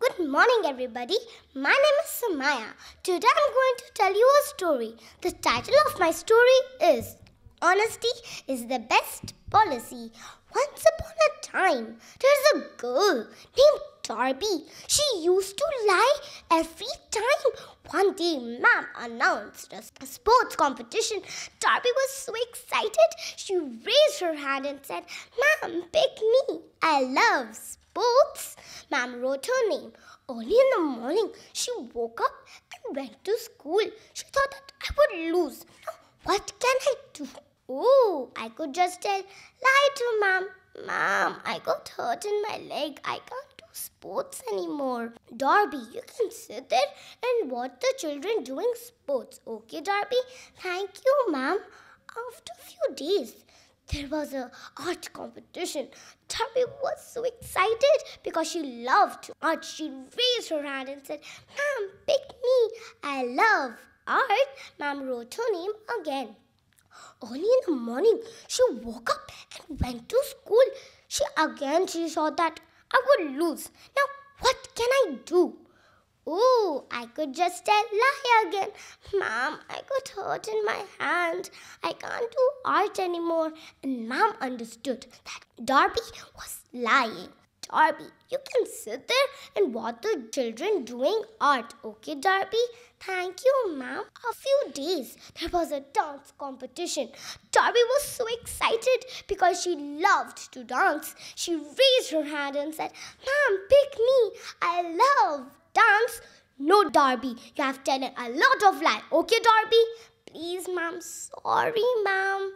Good morning, everybody. My name is Samaya. Today I'm going to tell you a story. The title of my story is Honesty is the Best Policy. Once upon a time, there's a girl named Darby. She used to lie every time one day, Mom announced a sports competition. Darby was so excited, she raised her hand and said, "Mom, pick me. I love sports. Mom wrote her name. Early in the morning, she woke up and went to school. She thought that I would lose. Now, what can I do? Oh, I could just tell, lie to Mom. Mom, I got hurt in my leg. I can't sports anymore. Darby, you can sit there and watch the children doing sports. Okay, Darby? Thank you, ma'am. After a few days, there was a art competition. Darby was so excited because she loved art. She raised her hand and said, Ma'am, pick me. I love art. Ma'am wrote her name again. Early in the morning, she woke up and went to school. She again she saw that I would lose. Now, what can I do? Oh, I could just tell lie again. Mom, I got hurt in my hand. I can't do art anymore. And Mom understood that Darby was lying. Darby, you can sit there and watch the children doing art, okay, Darby? Thank you, ma'am. A few days, there was a dance competition. Darby was so excited because she loved to dance. She raised her hand and said, Ma'am, pick me. I love dance. No, Darby, you have told a lot of lies, okay, Darby? Please, ma'am. Sorry, ma'am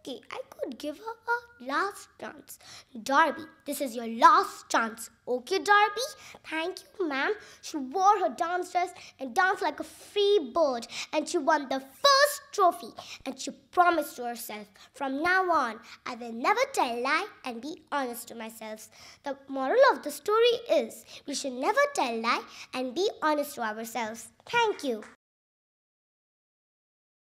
okay, I could give her a last chance. Darby, this is your last chance. Okay, Darby? Thank you, ma'am. She wore her dance dress and danced like a free bird, and she won the first trophy. And she promised to herself, from now on, I will never tell lie and be honest to myself. The moral of the story is, we should never tell lie and be honest to ourselves. Thank you.